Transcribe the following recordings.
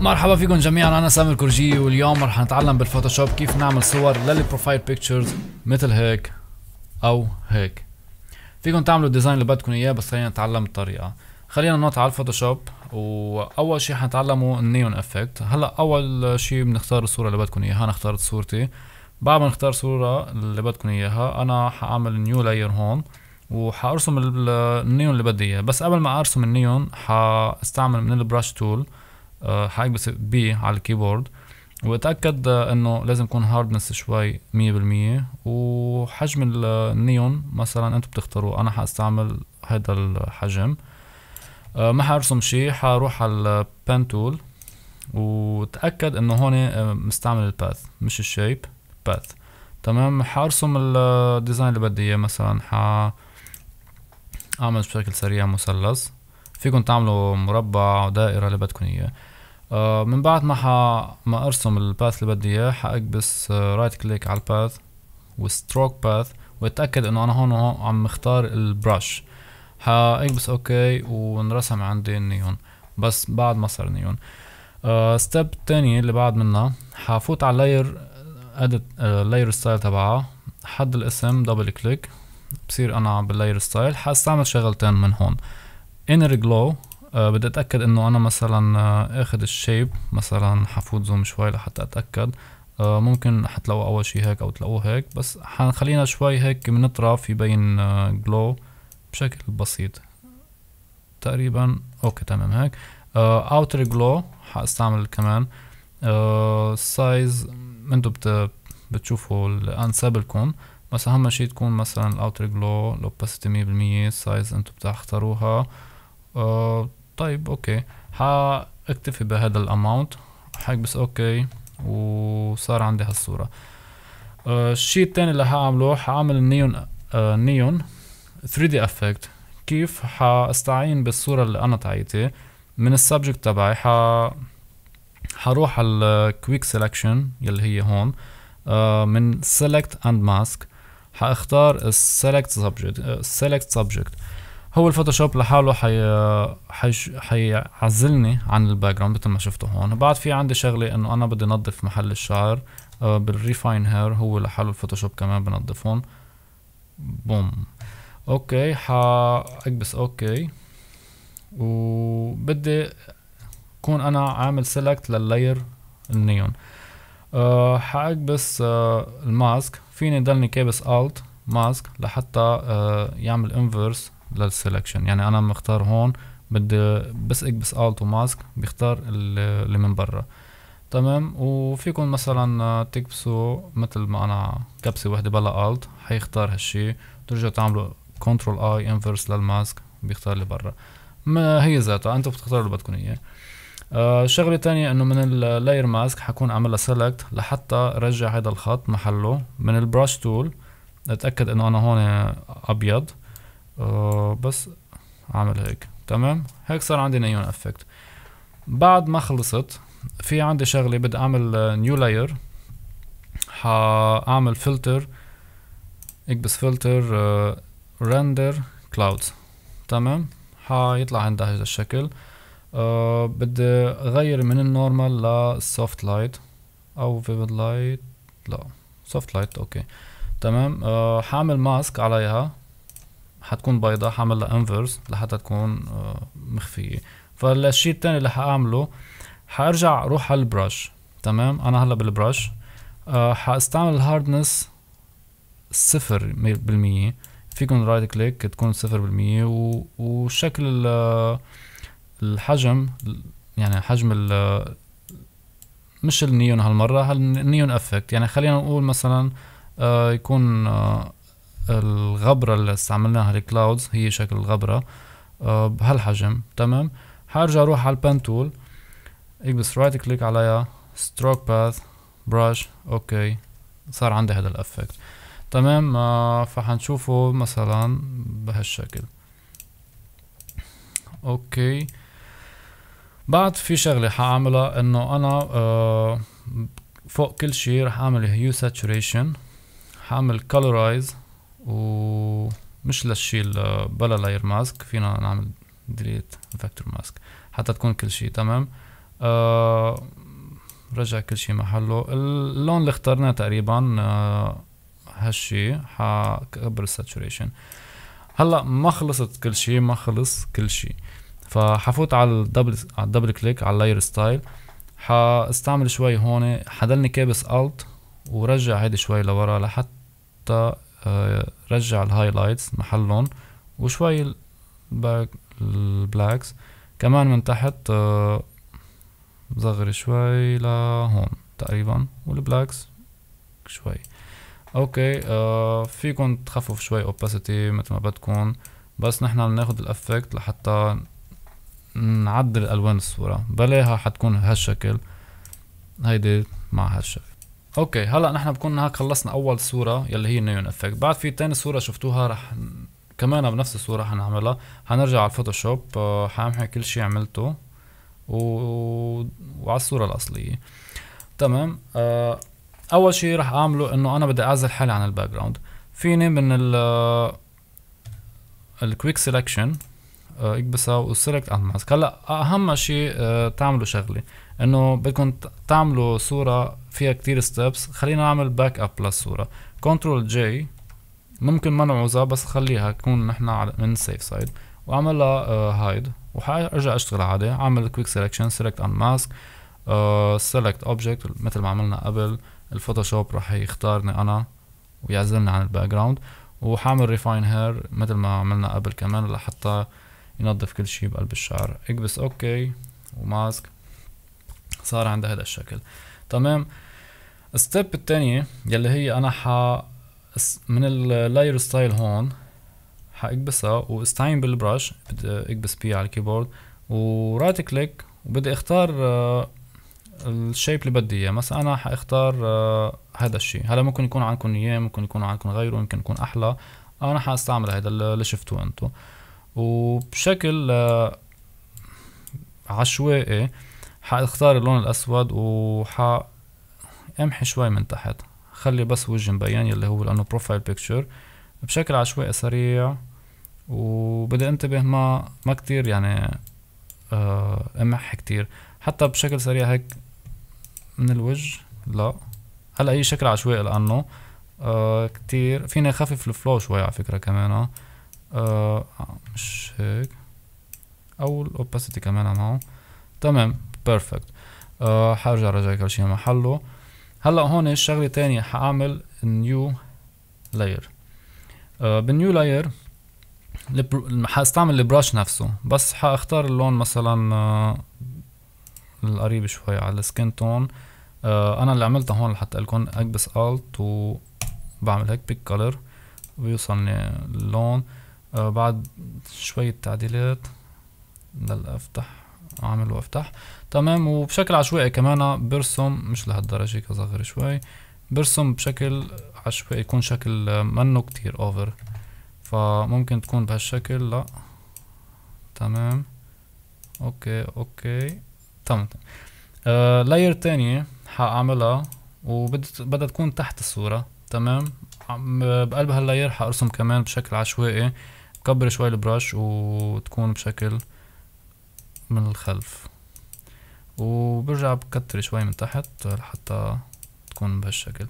مرحبا فيكم جميعا انا سامي كرجي واليوم رح نتعلم بالفوتوشوب كيف نعمل صور للبروفايل بيكتشرز مثل هيك او هيك فيكم تعملوا الديزاين اللي بدكم اياه بس خلينا نتعلم الطريقه خلينا ننط على الفوتوشوب واول شيء حنتعلمه النيون افكت هلا اول شيء بنختار الصوره اللي بدكم اياها انا اخترت صورتي بعد ما نختار صوره اللي بدكم اياها انا حاعمل نيو لاير هون وحارسم النيون اللي بدي اياه بس قبل ما ارسم النيون حاستعمل من البراش تول آه، حاكبس بي على الكيبورد واتاكد آه، انه لازم يكون هاردنس شوي 100% وحجم النيون آه، مثلا انتم بتختاروا انا حاستعمل هذا الحجم ما حارسم شيء حروح على البن تول وتاكد انه هون مستعمل الباث مش الشيب باث تمام حارسم الديزاين اللي بدي اياه مثلا ح اعمل بشكل سريع مثلث فيكم تعملوا مربع ودائره اللي بدكم اياه آه، من بعد ما ح... ما ارسم الباث اللي بدي اياه حاكبس رايت كليك على الباث وستروك باث واتاكد انه انا هون عم مختار البراش حاكبس اوكي ونرسم عندي النيون بس بعد ما صار نيون ستيب uh, الثاني اللي بعد منها حفوت على لاير اديت لاير ستايل تبعها حد الاسم دبل كليك بصير انا باللاير ستايل حاستعمل شغلتين من هون انر جلو أه بدي اتاكد انه انا مثلا آه، اخد الشيب مثلا حفوت زوم شوي لحتى اتاكد أه ممكن حتلاقوه اول شي هيك او تلاقوه هيك بس حنخلينا شوي هيك من الطرف يبين جلو آه، بشكل بسيط تقريبا اوكي تمام هيك اوتر آه، جلو حاستعمل كمان سايز انتو بت بتشوفوا لكم بس اهم شي تكون مثلا الاوتر جلو الاوباسيتي مية بالمية سايز انتو بتختاروها طيب اوكي حاكتفي بهذا الاماونت حكبس اوكي وصار عندي هالصوره آه، الشيء الثاني اللي حاعمله حاعمل النيون آه، نيون 3 دي افكت كيف حاستعين بالصوره اللي انا تعيتها من السبجكت تبعي ح حروح على الكويك سيلكشن يلي هي هون آه، من select and mask حاختار select سبجكت select subject هو الفوتوشوب لحاله حي... حي... حيعزلني عن الباك جراوند مثل ما شفته هون بعد في عندي شغله انه انا بدي انظف محل الشعر آه، بالريفاين هير هو لحاله الفوتوشوب كمان هون بوم اوكي حاكبس اوكي وبدي كون انا عامل سيلكت لللاير النيون أه حاكبس أه الماسك فيني ضلني كابس الت ماسك لحتى أه يعمل انفرس للسلكشن يعني انا مختار هون بدي بس اكبس الت وماسك بيختار اللي من برا تمام وفيكم مثلا تكبسوا مثل ما انا كبسه وحده بلا الت حيختار هالشي ترجعوا تعملوا كنترول اي انفرس للماسك بيختار اللي برا ما هي ذاتها انتم بتختاروا اللي بدكم اياه آه شغله تانية انه من اللاير ماسك حكون عاملها سيلكت لحتى رجع هذا الخط محله من البرش تول اتاكد انه انا هون ابيض آه، بس عامل هيك تمام هيك صار عندي نيون افكت بعد ما خلصت في عندي شغله بدي اعمل نيو آه، لاير حاعمل فلتر اكبس فلتر رندر كلاودز تمام حيطلع عندها هذا الشكل أه بدي اغير من النورمال للسوفت لايت او فيفيد لايت لا سوفت لايت اوكي تمام أه حاعمل ماسك عليها حتكون بيضاء حعملها انفرس لحتى تكون آه، مخفيه فالشيء الثاني اللي حاعمله حارجع روح على البرش تمام انا هلا بالبرش أه حاستعمل الهاردنس صفر بالمية فيكم رايت كليك تكون صفر بالمية و... وشكل الحجم يعني حجم ال مش النيون هالمرة هالنيون افكت يعني خلينا نقول مثلا آه، يكون آه، الغبرة اللي استعملناها الكلاودز هي شكل الغبرة آه، بهالحجم تمام حارجع اروح على البن تول اكبس رايت كليك عليها ستروك باث براش اوكي صار عندي هذا الافكت تمام آه، فحنشوفه مثلا بهالشكل اوكي بعد في شغلة حاعملها انه انا آه، فوق كل شيء رح اعمل هيو ساتوريشن حاعمل كولورايز ومش للشي بلا لاير ماسك فينا نعمل ديليت فاكتور ماسك حتى تكون كل شيء تمام آه رجع كل شيء محله اللون اللي اخترناه تقريبا آه هالشي حكبر الساتوريشن هلا ما خلصت كل شيء ما خلص كل شيء فحفوت على الدبل على الدبل كليك على اللاير ستايل حاستعمل شوي هون حضلني كابس الت ورجع هيدي شوي لورا لحتى آه، رجع الهايلايتس محلهم وشوي الباك البلاكس كمان من تحت بصغر آه، شوي لهون تقريبا والبلاكس شوي اوكي آه فيكم تخفف شوي اوباسيتي مثل ما بدكم بس نحن بناخد الافكت لحتى نعدل الوان الصوره بلاها حتكون هالشكل هيدي مع هالشكل اوكي هلا نحن بكون هيك خلصنا اول صوره يلي هي النيون افكت بعد في تاني صوره شفتوها رح كمان بنفس الصوره حنعملها حنرجع على الفوتوشوب آه، حامحي كل شيء عملته و... وعلى الصوره الاصليه تمام آه، اول شيء رح اعمله انه انا بدي اعزل حالي عن الباك جراوند فيني من ال آه، الكويك سيلكشن اكبسها وسلكت اند ماسك هلا اهم شيء تعملوا شغله انه بدكم تعملوا صوره فيها كتير ستيبس خلينا نعمل باك اب للصورة كنترول جي ممكن ما نعوزها بس خليها تكون نحن من سيف سايد واعملها هايد آه، وحارجع اشتغل عادي اعمل كويك سيلكشن سيلكت ان ماسك سيلكت اوبجكت مثل ما عملنا قبل الفوتوشوب راح يختارني انا ويعزلني عن الباك جراوند وحعمل ريفاين هير مثل ما عملنا قبل كمان لحتى ينظف كل شيء بقلب الشعر اكبس اوكي وماسك صار عندها هذا الشكل تمام الستيب الثانية يلي هي انا ح من اللاير ستايل هون حاكبسها واستعين بالبرش بدي اكبس بيه على الكيبورد ورايت كليك وبدي اختار آه، الشيب اللي بدي اياه مثلا انا حاختار آه، هذا الشيء هلا ممكن يكون عندكم اياه ممكن يكون عندكم غيره ممكن يكون احلى انا حاستعمل هذا اللي شفتوه انتو وبشكل آه، عشوائي حاختار اللون الاسود وح امحي شوي من تحت خلي بس وجه مبين يلي هو لانه بروفايل بيكتشر بشكل عشوائي سريع وبدي انتبه ما ما كتير يعني آه، امح كتير حتى بشكل سريع هيك من الوجه لا هلا هي شكل عشوائي لانه آه كتير فيني اخفف الفلو شوي على فكره كمان آه, آه، مش هيك او الاوباسيتي كمان معه تمام بيرفكت آه حرجع رجع كل شيء محله هلا هون الشغله تانية حاعمل نيو لاير بالنيو لاير حاستعمل البراش نفسه بس حاختار اللون مثلا آه، القريب شوي على السكين تون آه، انا اللي عملتها هون لحتى لكم اكبس الت وبعمل هيك بيك كلر بيوصلني اللون آه، بعد شوية تعديلات بدل افتح اعمل وافتح تمام وبشكل عشوائي كمان برسم مش لهالدرجة كصغر شوي برسم بشكل عشوائي يكون شكل منه كتير اوفر فممكن تكون بهالشكل لا تمام اوكي اوكي تمام آه لاير تانية حاعملها وبدها تكون تحت الصورة تمام بقلب هاللاير حارسم كمان بشكل عشوائي بكبر شوي البراش وتكون بشكل من الخلف وبرجع بكتر شوي من تحت لحتى تكون بهالشكل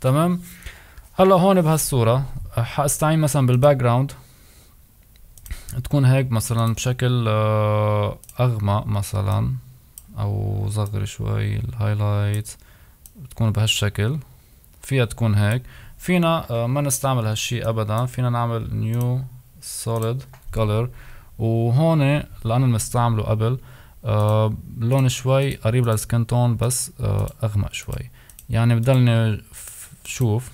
تمام هلا هون بهالصورة حاستعين مثلا بالباك جراوند تكون هيك مثلا بشكل آه، اغمق مثلا او صغر شوي الهايلايت بتكون بهالشكل فيها تكون هيك فينا آه، ما نستعمل هالشي ابدا فينا نعمل نيو سوليد كولر وهون لأن المستعمله قبل آه لون شوي قريب للسكن تون بس آه أغمق شوي يعني بضلني شوف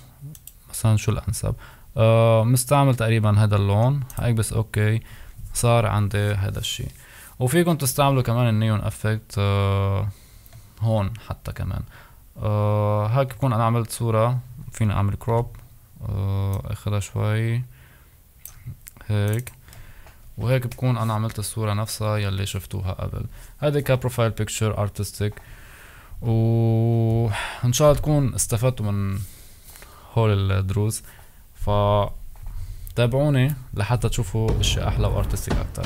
مثلا شو الأنسب آه مستعمل تقريبا هذا اللون هيك بس أوكي صار عندي هذا الشي وفيكم تستعملوا كمان النيون افكت آه هون حتى كمان آه هيك بكون انا عملت صورة فيني اعمل كروب آه اخدها شوي هيك وهيك بكون انا عملت الصورة نفسها يلي شفتوها قبل هذا كبروفايل بيكتشر ارتستيك وان شاء الله تكون استفدتوا من هول الدروس ف تابعوني لحتى تشوفوا اشي احلى وارتستيك اكتر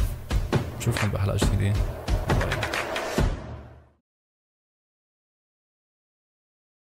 نشوفكم بحلقة جديدة